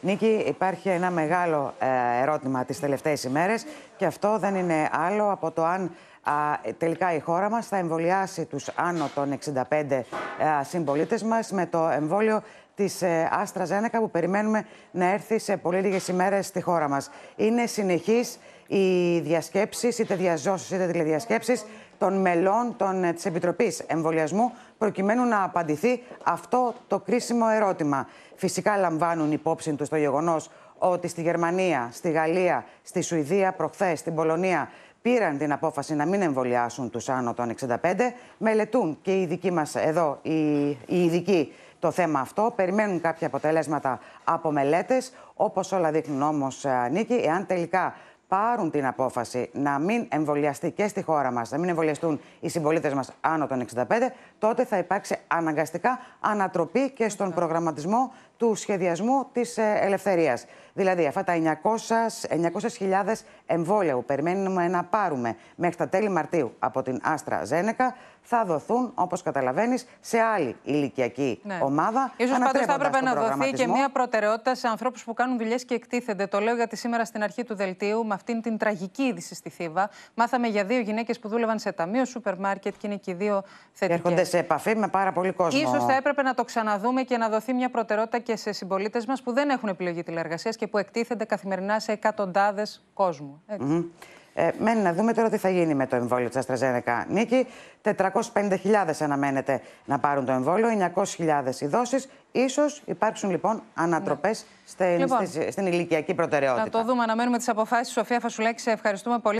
Νίκη, υπάρχει ένα μεγάλο ε, ερώτημα τις τελευταίες ημέρες και αυτό δεν είναι άλλο από το αν ε, τελικά η χώρα μας θα εμβολιάσει τους άνω των 65 ε, συμπολίτες μας με το εμβόλιο της Άστρα ε, Ζένεκα που περιμένουμε να έρθει σε πολύ λίγες ημέρες στη χώρα μας. Είναι συνεχής οι διασκέψεις, είτε διαζώσεις είτε τηλεδιασκέψη, των μελών των, της Επιτροπής Εμβολιασμού προκειμένου να απαντηθεί αυτό το κρίσιμο ερώτημα. Φυσικά λαμβάνουν υπόψη τους το γεγονός ότι στη Γερμανία, στη Γαλλία, στη Σουηδία προχθές, στην Πολωνία πήραν την απόφαση να μην εμβολιάσουν τους άνω των 65. Μελετούν και οι ειδικοί μας εδώ, οι, οι ειδικοί, το θέμα αυτό. Περιμένουν κάποια αποτελέσματα από μελέτες, όπως όλα δείχνουν όμως ε, Νίκη, εάν τελικά πάρουν την απόφαση να μην εμβολιαστεί και στη χώρα μας, να μην εμβολιαστούν οι συμπολίτες μας άνω των 65, τότε θα υπάρξει αναγκαστικά ανατροπή και στον προγραμματισμό του σχεδιασμού της ε, ελευθερίας. Δηλαδή, αυτά τα 900.000 900 εμβόλια που περιμένουμε να πάρουμε μέχρι τα τέλη Μαρτίου από την Άστρα Ζένεκα θα δοθούν, όπως καταλαβαίνεις, σε άλλη ηλικιακή ναι. ομάδα. σω πάντως θα έπρεπε να δοθεί και μια προτεραιότητα σε ανθρώπους που κάνουν δουλειές και εκτίθενται. Το λέω γιατί σήμερα στην αρχή του δελτίου, με αυτήν την τραγική είδηση στη Θήβα, μάθαμε για δύο γυναίκες που δούλευαν σε ταμείο, σούπερ μάρκετ και είναι και οι δύο θετικές. Έρχονται σε επαφή με πάρα πολύ κόσμο. σω θα έπρεπε να το ξαναδούμε και να δοθεί μια προτεραιότητα και σε συμπολίτες μας που δεν έχουν επιλογή τηλεργασία και που εκτίθενται καθημερινά σε εκατοντάδες κόσμου. Ε, μένει να δούμε τώρα τι θα γίνει με το εμβόλιο της Αστραζένεκα. Νίκη, 450.000 αναμένεται να πάρουν το εμβόλιο, 900.000 οι δόσεις. Ίσως υπάρξουν λοιπόν ανατροπές ναι. λοιπόν, στην, ηλικιακή προτεραιότητα. Να το δούμε, αναμένουμε τις αποφάσεις. Σοφία Φασουλέκη, σε ευχαριστούμε πολύ.